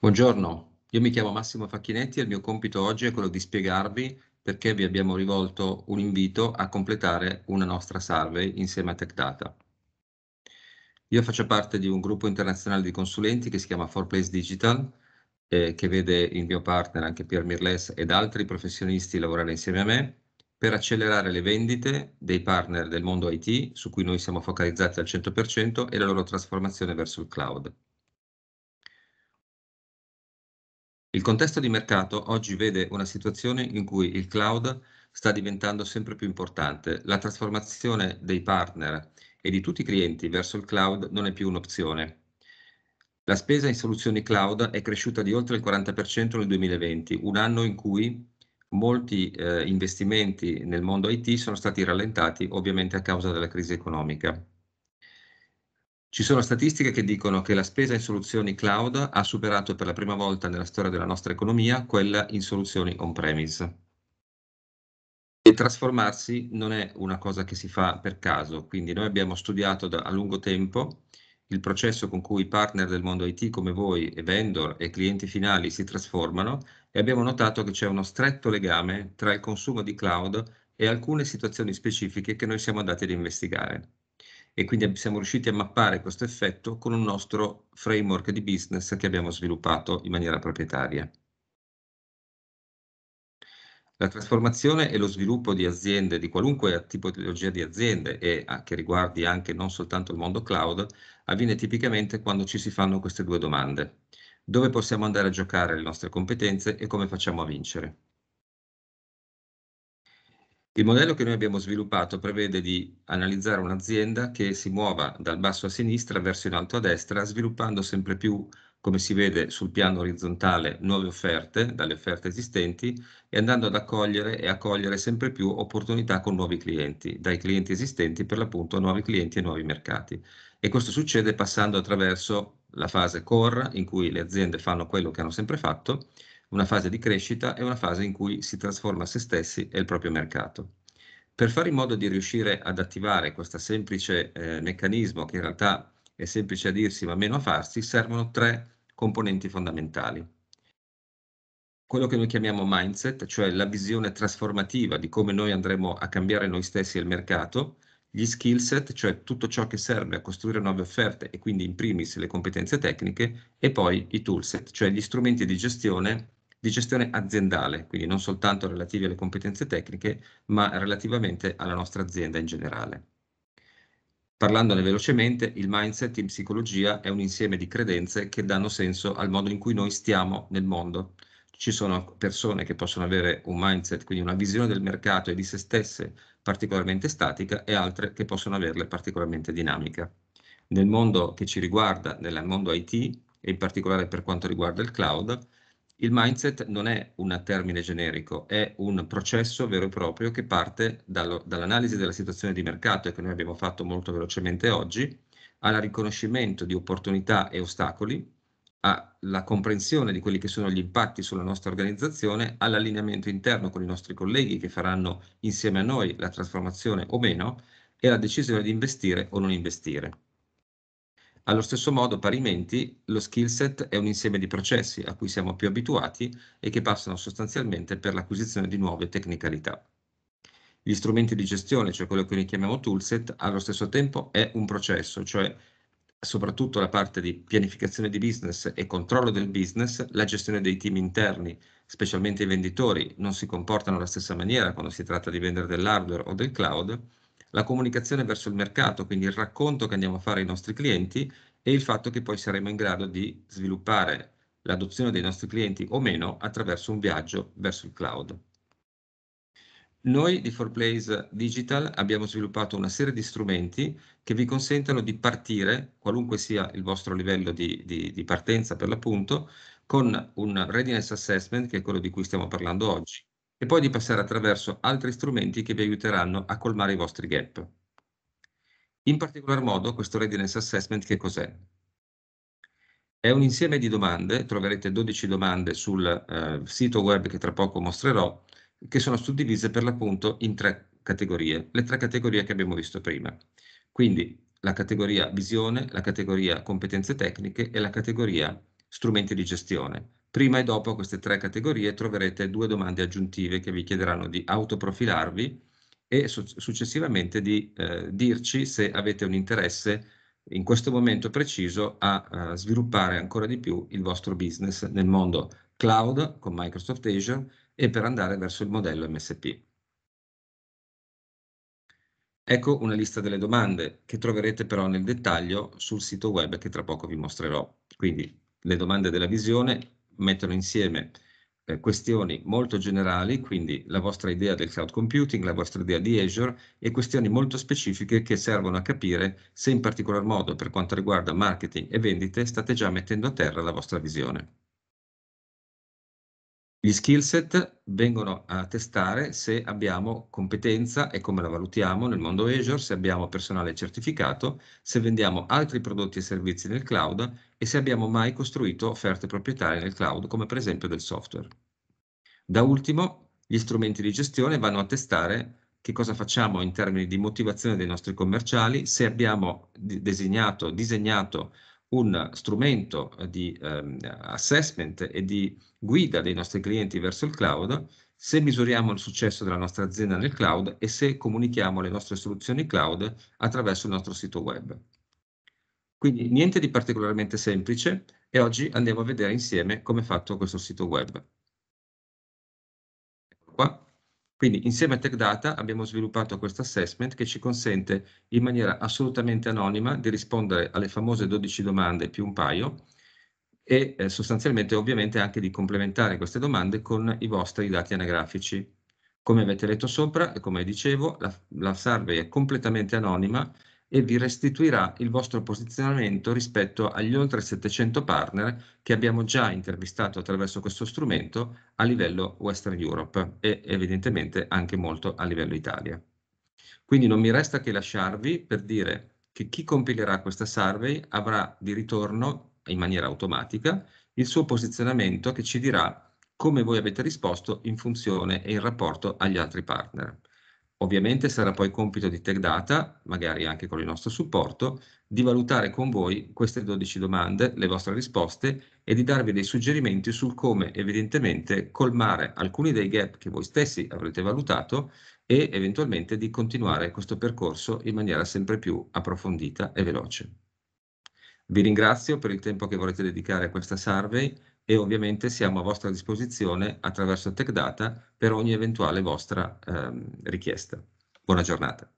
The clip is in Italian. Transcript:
Buongiorno, io mi chiamo Massimo Facchinetti e il mio compito oggi è quello di spiegarvi perché vi abbiamo rivolto un invito a completare una nostra survey insieme a TechData. Io faccio parte di un gruppo internazionale di consulenti che si chiama Forplace Digital, eh, che vede il mio partner anche Pierre Mirles ed altri professionisti lavorare insieme a me per accelerare le vendite dei partner del mondo IT, su cui noi siamo focalizzati al 100%, e la loro trasformazione verso il cloud. Il contesto di mercato oggi vede una situazione in cui il cloud sta diventando sempre più importante. La trasformazione dei partner e di tutti i clienti verso il cloud non è più un'opzione. La spesa in soluzioni cloud è cresciuta di oltre il 40% nel 2020, un anno in cui molti eh, investimenti nel mondo IT sono stati rallentati ovviamente a causa della crisi economica. Ci sono statistiche che dicono che la spesa in soluzioni cloud ha superato per la prima volta nella storia della nostra economia quella in soluzioni on-premise. E trasformarsi non è una cosa che si fa per caso, quindi noi abbiamo studiato da, a lungo tempo il processo con cui partner del mondo IT come voi e vendor e clienti finali si trasformano e abbiamo notato che c'è uno stretto legame tra il consumo di cloud e alcune situazioni specifiche che noi siamo andati ad investigare e quindi siamo riusciti a mappare questo effetto con un nostro framework di business che abbiamo sviluppato in maniera proprietaria. La trasformazione e lo sviluppo di aziende, di qualunque tipologia di aziende e ah, che riguardi anche non soltanto il mondo cloud, avviene tipicamente quando ci si fanno queste due domande. Dove possiamo andare a giocare le nostre competenze e come facciamo a vincere? Il modello che noi abbiamo sviluppato prevede di analizzare un'azienda che si muova dal basso a sinistra verso in alto a destra, sviluppando sempre più, come si vede sul piano orizzontale, nuove offerte dalle offerte esistenti e andando ad accogliere e accogliere sempre più opportunità con nuovi clienti, dai clienti esistenti per l'appunto a nuovi clienti e nuovi mercati. E questo succede passando attraverso la fase core, in cui le aziende fanno quello che hanno sempre fatto, una fase di crescita e una fase in cui si trasforma se stessi e il proprio mercato. Per fare in modo di riuscire ad attivare questo semplice eh, meccanismo, che in realtà è semplice a dirsi ma meno a farsi, servono tre componenti fondamentali. Quello che noi chiamiamo mindset, cioè la visione trasformativa di come noi andremo a cambiare noi stessi e il mercato, gli skill set, cioè tutto ciò che serve a costruire nuove offerte e quindi in primis le competenze tecniche, e poi i tool set, cioè gli strumenti di gestione di gestione aziendale, quindi non soltanto relativi alle competenze tecniche, ma relativamente alla nostra azienda in generale. Parlandone velocemente, il mindset in psicologia è un insieme di credenze che danno senso al modo in cui noi stiamo nel mondo. Ci sono persone che possono avere un mindset, quindi una visione del mercato e di se stesse particolarmente statica e altre che possono averle particolarmente dinamica. Nel mondo che ci riguarda, nel mondo IT e in particolare per quanto riguarda il cloud, il mindset non è un termine generico, è un processo vero e proprio che parte dall'analisi della situazione di mercato che noi abbiamo fatto molto velocemente oggi, al riconoscimento di opportunità e ostacoli, alla comprensione di quelli che sono gli impatti sulla nostra organizzazione, all'allineamento interno con i nostri colleghi che faranno insieme a noi la trasformazione o meno e alla decisione di investire o non investire. Allo stesso modo, parimenti, lo skill set è un insieme di processi a cui siamo più abituati e che passano sostanzialmente per l'acquisizione di nuove tecnicalità. Gli strumenti di gestione, cioè quello che noi chiamiamo toolset, allo stesso tempo è un processo, cioè soprattutto la parte di pianificazione di business e controllo del business, la gestione dei team interni, specialmente i venditori, non si comportano alla stessa maniera quando si tratta di vendere dell'hardware o del cloud, la comunicazione verso il mercato, quindi il racconto che andiamo a fare ai nostri clienti e il fatto che poi saremo in grado di sviluppare l'adozione dei nostri clienti o meno attraverso un viaggio verso il cloud. Noi di 4 place Digital abbiamo sviluppato una serie di strumenti che vi consentono di partire, qualunque sia il vostro livello di, di, di partenza per l'appunto, con un readiness assessment, che è quello di cui stiamo parlando oggi, e poi di passare attraverso altri strumenti che vi aiuteranno a colmare i vostri gap. In particolar modo questo Readiness Assessment che cos'è? È un insieme di domande, troverete 12 domande sul eh, sito web che tra poco mostrerò, che sono suddivise per l'appunto in tre categorie, le tre categorie che abbiamo visto prima. Quindi la categoria visione, la categoria competenze tecniche e la categoria strumenti di gestione. Prima e dopo queste tre categorie troverete due domande aggiuntive che vi chiederanno di autoprofilarvi e su successivamente di eh, dirci se avete un interesse in questo momento preciso a, a eh, sviluppare ancora di più il vostro business nel mondo cloud con Microsoft Azure e per andare verso il modello MSP. Ecco una lista delle domande che troverete però nel dettaglio sul sito web che tra poco vi mostrerò. Quindi le domande della visione mettono insieme eh, questioni molto generali, quindi la vostra idea del cloud computing, la vostra idea di Azure e questioni molto specifiche che servono a capire se in particolar modo per quanto riguarda marketing e vendite state già mettendo a terra la vostra visione. Gli skill set vengono a testare se abbiamo competenza e come la valutiamo nel mondo Azure, se abbiamo personale certificato, se vendiamo altri prodotti e servizi nel cloud e se abbiamo mai costruito offerte proprietarie nel cloud, come per esempio del software. Da ultimo, gli strumenti di gestione vanno a testare che cosa facciamo in termini di motivazione dei nostri commerciali, se abbiamo disegnato, disegnato un strumento eh, di ehm, assessment e di guida dei nostri clienti verso il cloud, se misuriamo il successo della nostra azienda nel cloud e se comunichiamo le nostre soluzioni cloud attraverso il nostro sito web. Quindi niente di particolarmente semplice e oggi andiamo a vedere insieme come è fatto questo sito web. Eccolo qua. Quindi insieme a TechData abbiamo sviluppato questo assessment che ci consente in maniera assolutamente anonima di rispondere alle famose 12 domande più un paio e eh, sostanzialmente ovviamente anche di complementare queste domande con i vostri dati anagrafici. Come avete letto sopra e come dicevo, la, la survey è completamente anonima e vi restituirà il vostro posizionamento rispetto agli oltre 700 partner che abbiamo già intervistato attraverso questo strumento a livello Western Europe e evidentemente anche molto a livello Italia. Quindi non mi resta che lasciarvi per dire che chi compilerà questa survey avrà di ritorno in maniera automatica il suo posizionamento che ci dirà come voi avete risposto in funzione e in rapporto agli altri partner. Ovviamente sarà poi compito di TechData, magari anche con il nostro supporto, di valutare con voi queste 12 domande, le vostre risposte e di darvi dei suggerimenti sul come evidentemente colmare alcuni dei gap che voi stessi avrete valutato e eventualmente di continuare questo percorso in maniera sempre più approfondita e veloce. Vi ringrazio per il tempo che vorrete dedicare a questa survey e ovviamente siamo a vostra disposizione attraverso TechData per ogni eventuale vostra ehm, richiesta. Buona giornata.